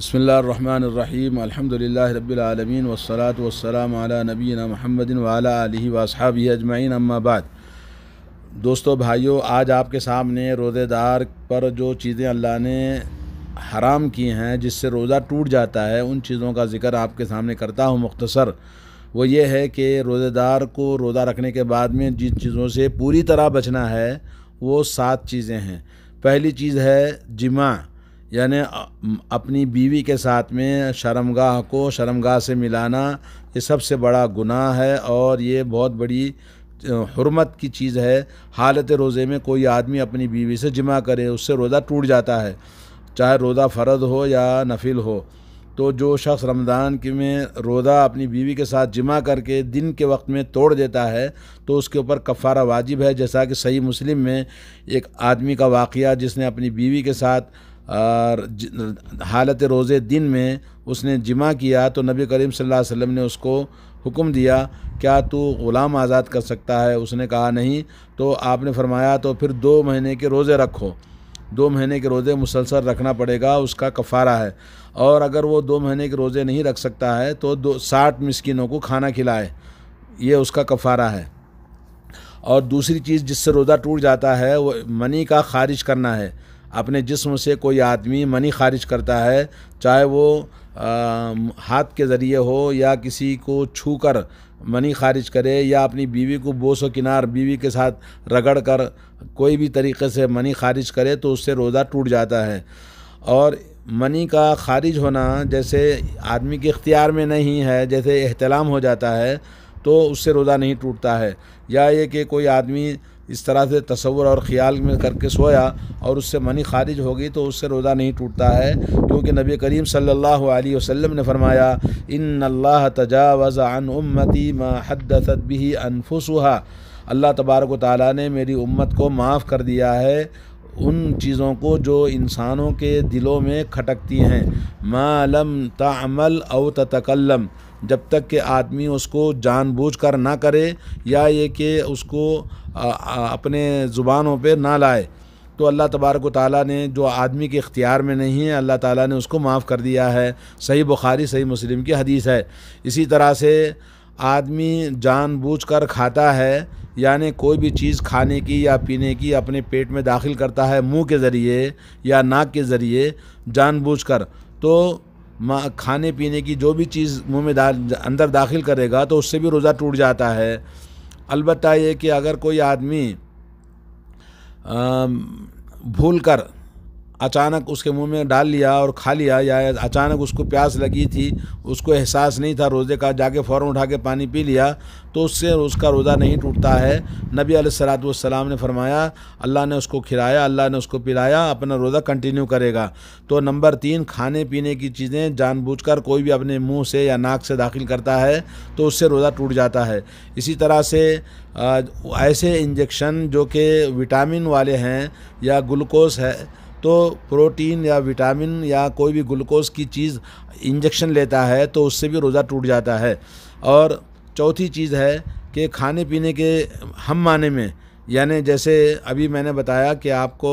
बसमीम अलहमदिल्ला रबीआलमीन वसलात वसलाम नबीना महमदिन वाला वसहाबी अजमाइन अम्माबाद दोस्तों भाइयों आज आपके सामने रोज़ेदार पर जो चीज़ें अल्लाह ने हराम की हैं जिससे रोज़ा टूट जाता है उन चीज़ों का ज़िक्र आपके सामने करता हूँ मुख्तसर वो ये है कि रोज़ेदार को रोज़ा रखने के बाद में जिन चीज़ों से पूरी तरह बचना है वो सात चीज़ें हैं पहली चीज़ है जिमा यानी अपनी बीवी के साथ में शर्मगाह को शर्मगाह से मिलाना ये सबसे बड़ा गुनाह है और ये बहुत बड़ी हरमत की चीज़ है हालत रोज़े में कोई आदमी अपनी बीवी से जमा करे उससे रोज़ा टूट जाता है चाहे रोज़ा फ़र्द हो या नफिल हो तो जो शख्स रमज़ान के में रोज़ा अपनी बीवी के साथ जमा करके दिन के वक्त में तोड़ देता है तो उसके ऊपर कफ़ारा वाजिब है जैसा कि सही मुस्लिम में एक आदमी का वाक़ जिसने अपनी बीवी के साथ और हालत रोज़े दिन में उसने जिमा किया तो नबी करीम सल्लल्लाहु अलैहि वसल्लम ने उसको हुक्म दिया क्या तू ग़ुलाम आज़ाद कर सकता है उसने कहा नहीं तो आपने फरमाया तो फिर दो महीने के रोज़े रखो दो महीने के रोज़े मुसलसल रखना पड़ेगा उसका कफ़ारा है और अगर वो दो महीने के रोज़े नहीं रख सकता है तो दो साठ मिसकिनों को खाना खिलाए ये उसका कफ़ारा है और दूसरी चीज़ जिससे रोज़ा टूट जाता है वो मनी का खारिज करना है अपने जिस्म से कोई आदमी मनी खारिज करता है चाहे वो आ, हाथ के ज़रिए हो या किसी को छू कर मनी खारिज करे या अपनी बीवी को बोसो किनार बीवी के साथ रगड़ कर कोई भी तरीके से मनी खारिज करे तो उससे रोज़ा टूट जाता है और मनी का खारिज होना जैसे आदमी के इख्तियार में नहीं है जैसे अहतलाम हो जाता है तो उससे रोज़ा नहीं टूटता है या ये कि कोई आदमी इस तरह से तस्वुर और ख़्याल में करके सोया और उससे मनी खारिज हो गई तो उससे रोज़ा नहीं टूटता है क्योंकि नबी करीम सल्लल्लाहु अलैहि वसल्लम ने फरमाया इन अल्लाह तजावज़ अन उम्मती मा हदत भी अनफुसुहा अल्लाह तबारक ताली ने मेरी उम्मत को माफ़ कर दिया है उन चीज़ों को जो इंसानों के दिलों में खटकती हैं मालम तमल अव तकल्लम जब तक कि आदमी उसको जानबूझकर ना करे या ये कि उसको आ, आ, अपने ज़ुबानों पे ना लाए तो अल्लाह तबारक ताली ने जो आदमी के इख्तियार में नहीं है अल्लाह ताला ने उसको माफ़ कर दिया है सही बुखारी सही मुस्लिम की हदीस है इसी तरह से आदमी जानबूझकर खाता है यानी कोई भी चीज़ खाने की या पीने की अपने पेट में दाखिल करता है मुंह के ज़रिए या नाक के ज़रिए जानबूझकर तो खाने पीने की जो भी चीज़ मुंह में दा अंदर दाखिल करेगा तो उससे भी रोज़ा टूट जाता है अलबत् ये कि अगर कोई आदमी भूल कर अचानक उसके मुंह में डाल लिया और खा लिया या अचानक उसको प्यास लगी थी उसको एहसास नहीं था रोज़े का जाके फ़ौर उठा के पानी पी लिया तो उससे उसका रोज़ा नहीं टूटता है नबी सलात ने फरमाया अल्लाह ने उसको खिलाया अल्लाह ने उसको पिलाया अपना रोज़ा कंटिन्यू करेगा तो नंबर तीन खाने पीने की चीज़ें जानबूझकर कोई भी अपने मुंह से या नाक से दाखिल करता है तो उससे रोज़ा टूट जाता है इसी तरह से ऐसे इंजेक्शन जो कि विटामिन वाले हैं या ग्लूकोज़ है तो प्रोटीन या विटामिन या कोई भी ग्लूकोज की चीज़ इंजेक्शन लेता है तो उससे भी रोज़ा टूट जाता है और चौथी चीज़ है कि खाने पीने के हम माने में यानी जैसे अभी मैंने बताया कि आपको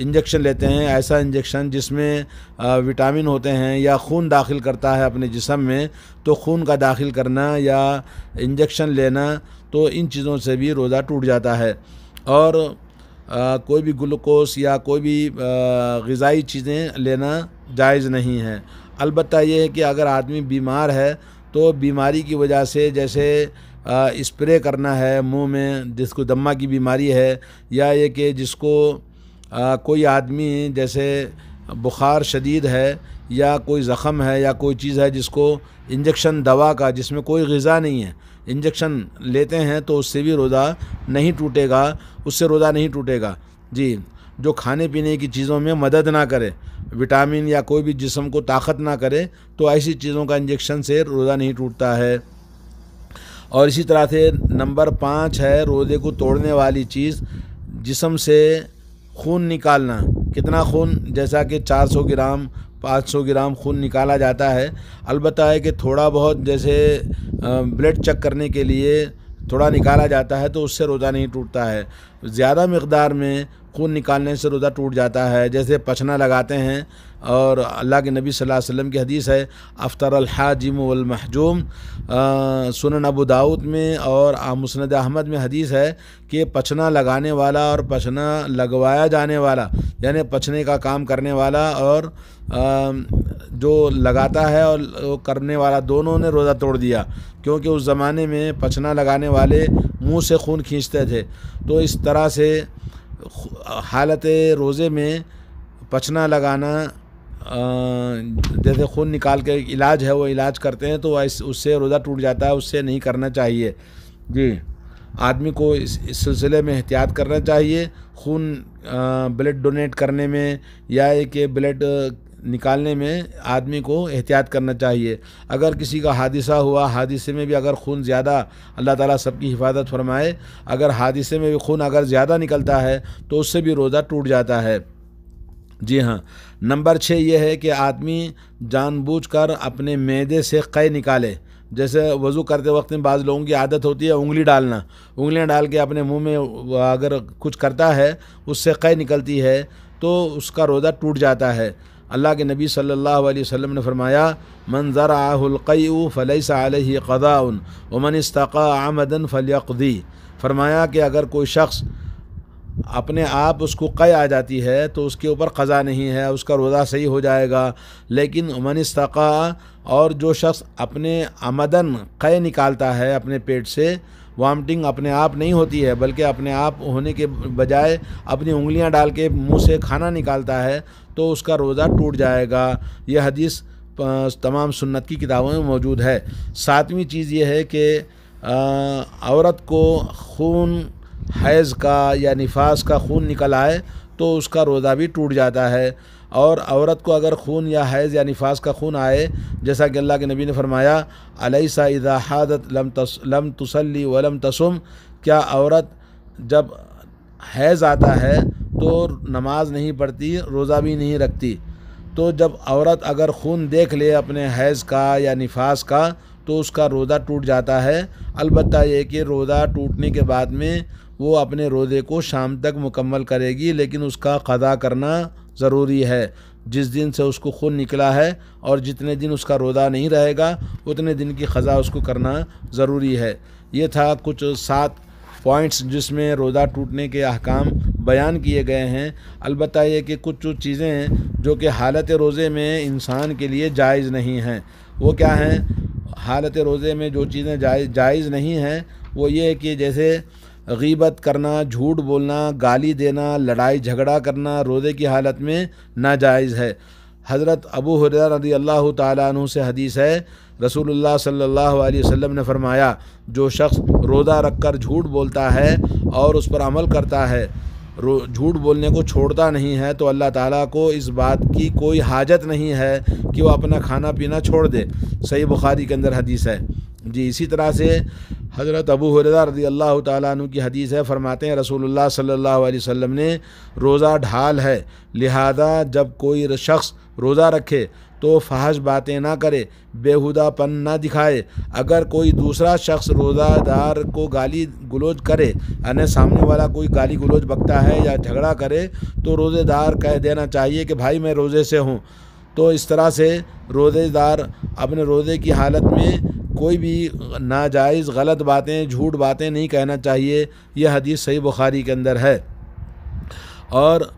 इंजेक्शन लेते हैं ऐसा इंजेक्शन जिसमें विटामिन होते हैं या खून दाखिल करता है अपने जिसम में तो खून का दाखिल करना या इंजेक्शन लेना तो इन चीज़ों से भी रोज़ा टूट जाता है और कोई भी ग्लूकोस या कोई भी गज़ाई चीज़ें लेना जायज़ नहीं है अलबत् यह है कि अगर आदमी बीमार है तो बीमारी की वजह से जैसे स्प्रे करना है मुंह में जिसको दम्मा की बीमारी है या ये कि जिसको आ, कोई आदमी जैसे बुखार शदीद है या कोई ज़ख़म है या कोई चीज़ है जिसको इंजेक्शन दवा का जिसमें कोई गज़ा नहीं है इंजेक्शन लेते हैं तो उससे भी रोज़ा नहीं टूटेगा उससे रोज़ा नहीं टूटेगा जी जो खाने पीने की चीज़ों में मदद ना करे विटामिन या कोई भी जिसम को ताकत ना करे तो ऐसी चीज़ों का इंजेक्शन से रोज़ा नहीं टूटता है और इसी तरह से नंबर पाँच है रोज़े को तोड़ने वाली चीज़ जिसम से खून निकालना कितना खून जैसा कि 400 ग्राम 500 ग्राम खून निकाला जाता है अलबत् है कि थोड़ा बहुत जैसे ब्लड चेक करने के लिए थोड़ा निकाला जाता है तो उससे रोज़ा नहीं टूटता है ज़्यादा मकदार में खून निकालने से रोज़ा टूट जाता है जैसे पछना लगाते हैं और अल्लाह के नबी सल्लल्लाहु अलैहि वसल्लम की हदीस है अफ्तर अलहाजिम वलमहजूम सुन अबू दाऊद में और मुसनद अहमद में हदीस है कि पछना लगाने वाला और पछना लगवाया जाने वाला यानी पछने का काम करने वाला और आ, जो लगाता है और करने वाला दोनों ने रोज़ा तोड़ दिया क्योंकि उस ज़माने में पछना लगाने वाले मुँह से खून खींचते थे तो इस तरह से हालत रोज़े में पचना लगाना जैसे खून निकाल के इलाज है वो इलाज करते हैं तो उससे रोज़ा टूट जाता है उससे नहीं करना चाहिए जी आदमी को इस सिलसिले में एहतियात करना चाहिए खून ब्लड डोनेट करने में या कि ब्लड निकालने में आदमी को एहतियात करना चाहिए अगर किसी का हादसा हुआ हादसे में भी अगर खून ज़्यादा अल्लाह ताला सबकी हिफाजत फरमाए अगर हादसे में भी खून अगर ज़्यादा निकलता है तो उससे भी रोज़ा टूट जाता है जी हाँ नंबर छः यह है कि आदमी जानबूझकर अपने मैदे से कै निकाले जैसे वज़ू करते वक्त में बाज़ लोगों की आदत होती है उंगली डालना उंगलियाँ डाल के अपने मुँह में अगर कुछ करता है उससे कै निकलती है तो उसका रोज़ा टूट जाता है अल्लाह के नबी सल्लल्लाहु अलैहि वसल्लम ने फरमाया मन ज़राहुलकयू फ़लैसा क़दाउन उमन इस्तका आमदन फलियदी फरमाया कि अगर कोई शख्स अपने आप उसको कई आ जाती है तो उसके ऊपर क़ज़ा नहीं है उसका रोज़ा सही हो जाएगा लेकिन उमन इस्तका और जो शख्स अपने आमदन कै निकालता है अपने पेट से वामटिंग अपने आप नहीं होती है बल्कि अपने आप होने के बजाय अपनी उंगलियां डाल के मुंह से खाना निकालता है तो उसका रोज़ा टूट जाएगा यह हदीस तमाम सुन्नत की किताबों में मौजूद है सातवीं चीज़ यह है कि औरत को खून हैज़ का या निफास का खून निकल आए तो उसका रोज़ा भी टूट जाता है और औरत को अगर खून या हैज़ या निफास का खून आए जैसा कि अल्लाह के नबी ने फरमाया अलैसा इदा हादत लम तस लम तसली वलम तसुम क्या औरत जब हैज़ आता है तो नमाज नहीं पढ़ती रोज़ा भी नहीं रखती तो जब औरत अगर खून देख ले अपने हैज़ का या निफास का तो उसका रोज़ा टूट जाता है अलबत्त ये कि रोज़ा टूटने के बाद में वो अपने रोज़े को शाम तक मुकम्मल करेगी लेकिन उसका क़दा करना ज़रूरी है जिस दिन से उसको खून निकला है और जितने दिन उसका रोदा नहीं रहेगा उतने दिन की ख़ा उसको करना ज़रूरी है ये था कुछ सात पॉइंट्स जिसमें रोज़ा टूटने के अहकाम बयान किए गए हैं अलबत् ये कि कुछ चीज़ें जो कि हालत रोज़े में इंसान के लिए जायज़ नहीं हैं वो क्या हैं हालत रोज़े में जो चीज़ें जायज़ जायज़ नहीं हैं वो ये है कि जैसे गीबत करना झूठ बोलना गाली देना लड़ाई झगड़ा करना रोज़े की हालत में नाजायज़ है हज़रत अबू हुरैरा रदी अल्लाह तु से हदीस है रसूलुल्लाह सल्लल्लाहु अलैहि वसल्लम ने फरमाया जो शख्स रोज़ा रखकर झूठ बोलता है और उस पर अमल करता है झूठ बोलने को छोड़ता नहीं है तो अल्लाह ताला को इस बात की कोई हाजत नहीं है कि वह अपना खाना पीना छोड़ दे सही बुखारी के अंदर हदीस है जी इसी तरह से हज़रत अबू हुरदा रदी अल्लाह तु की हदीस है फरमाते हैं रसूलुल्लाह सल्लल्लाहु अलैहि वसल्लम ने रोज़ा ढाल है लिहाजा जब कोई शख्स रोज़ा रखे तो फहश बातें ना करे बेहुदापन ना दिखाए अगर कोई दूसरा शख्स रोज़ादार को गाली गलोज करे यानी सामने वाला कोई गाली गलोज बकता है या झगड़ा करे तो रोज़ेदार कह देना चाहिए कि भाई मैं रोज़े से हूँ तो इस तरह से रोज़ेदार अपने रोज़े की हालत में कोई भी नाजायज़ गलत बातें झूठ बातें नहीं कहना चाहिए यह हदीस सही बुखारी के अंदर है और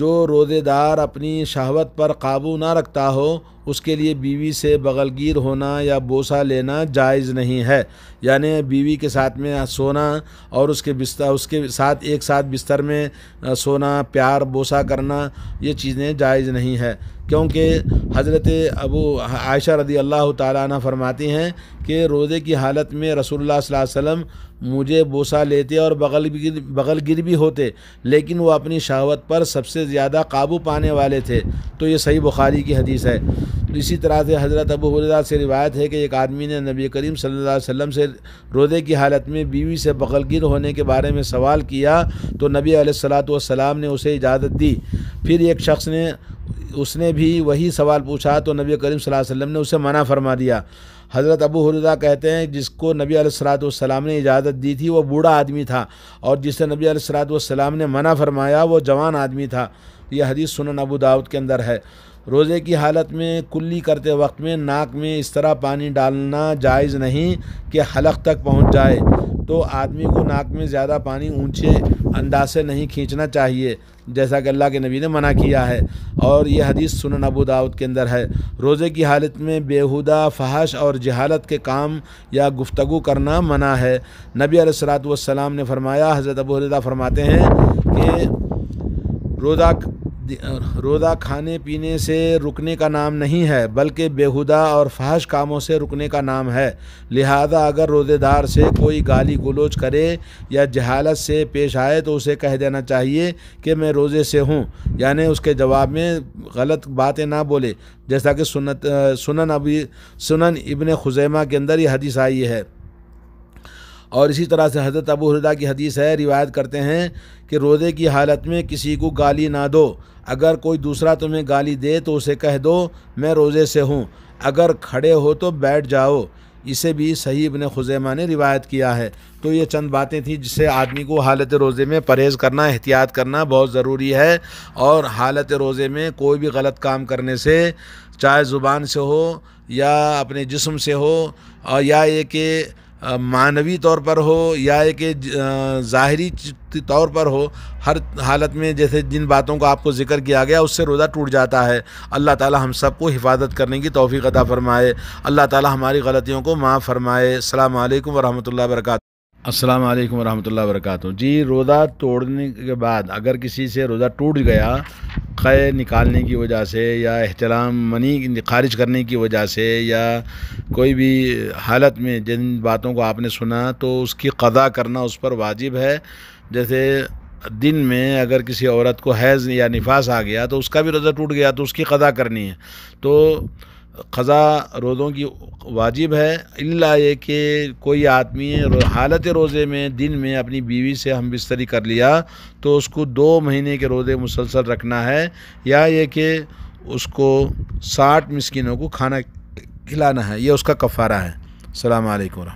जो रोज़ेदार अपनी शहवत पर काबू ना रखता हो उसके लिए बीवी से बगलगीर होना या बोसा लेना जायज़ नहीं है यानी बीवी के साथ में सोना और उसके बिस्तर उसके साथ एक साथ बिस्तर में सोना प्यार बोसा करना ये चीज़ें जायज़ नहीं है क्योंकि हज़रत अबू आयशा रदी अल्लाह तारा फरमाती हैं कि रोज़े की हालत में रसोल्ला वसम मुझे बोसा लेते और बगल गिर बगल गिर भी होते लेकिन वह अपनी शहावत पर सबसे ज़्यादा काबू पाने वाले थे तो ये सही बुखारी की हदीस है तो इसी तरह से हज़रत अबू हुररा से रिवायत है कि एक आदमी ने नबी करीम सल्लल्लाहु अलैहि वसल्लम से रोज़े की हालत में बीवी से बगल गिर होने के बारे में सवाल किया तो नबी सलाम ने उसे इजाज़त दी फिर एक शख्स ने उसने भी वही सवाल पूछा तो नबी करीम वसल्लम ने उसे मना फरमा दिया हज़रत अबू हुररा कहते हैं जिसको नबी सलाम ने इजाज़त दी थी वो बूढ़ा आदमी था और जिसे नबी सलाम ने मना फरमाया वो जवान आदमी था यह हदीस सुनन अबू दाऊद के अंदर है रोज़े की हालत में कुल्ली करते वक्त में नाक में इस तरह पानी डालना जायज़ नहीं कि हलक तक पहुँच जाए तो आदमी को नाक में ज़्यादा पानी ऊंचे अंदाज से नहीं खींचना चाहिए जैसा कि अल्लाह के नबी ने मना किया है और यह हदीस सुन अबू दाऊद के अंदर है रोज़े की हालत में बेहुदा फहश और जहालत के काम या गुफ्तु करना मना है नबी अलैहिस्सलाम ने फरमाया हज़रत अबू हरदा फरमाते हैं कि रोज़ा रोज़ा खाने पीने से रुकने का नाम नहीं है बल्कि बेहुदा और फहश कामों से रुकने का नाम है लिहाजा अगर रोज़ेदार से कोई गाली गलोच करे या जहालत से पेश आए तो उसे कह देना चाहिए कि मैं रोज़े से हूँ यानी उसके जवाब में गलत बातें ना बोले जैसा कि सुनत सुनन अभी सुनन इबन खुजैमा के अंदर ये हदीस आई है और इसी तरह से हज़रत अबू हरदा की हदीस है रिवायत करते हैं कि रोज़े की हालत में किसी को गाली ना दो अगर कोई दूसरा तुम्हें गाली दे तो उसे कह दो मैं रोज़े से हूँ अगर खड़े हो तो बैठ जाओ इसे भी सही इबन खुजैमा ने रिवायत किया है तो ये चंद बातें थी जिससे आदमी को हालत रोज़े में परहेज़ करना एहतियात करना बहुत ज़रूरी है और हालत रोज़े में कोई भी गलत काम करने से चाहे ज़ुबान से हो या अपने जिस्म से हो या ये कि मानवी तौर पर हो या एक ज़ाहरी तौर पर हो हर हालत में जैसे जिन बातों का आपको जिक्र किया गया उससे रोज़ा टूट जाता है अल्लाह ताला हम सबको हिफाजत करने की तोफ़ी अदा फ़रमाए अल्लाह ताला हमारी गलतियों को माफ़ फ़रमाए अल्लाम वरहमल वर्का अस्सलाम वालेकुम रहमतुल्लाहि वरकत जी रोज़ा तोड़ने के बाद अगर किसी से रोज़ा टूट गया क़य निकालने की वजह से या अहतराम मनी खारिज करने की वजह से या कोई भी हालत में जिन बातों को आपने सुना तो उसकी कदा करना उस पर वाजिब है जैसे दिन में अगर किसी औरत को हैज़ या निफास आ गया तो उसका भी रोज़ा टूट गया तो उसकी कदा करनी है तो क़ज़ा रोज़ों की वाजिब है इल्ला ये कि कोई आदमी हालत रोज़े में दिन में अपनी बीवी से हम बिस्तरी कर लिया तो उसको दो महीने के रोज़े मुसलसल रखना है या ये कि उसको साठ मिसकिनों को खाना खिलाना है यह उसका कफ़ारा है अलैक्म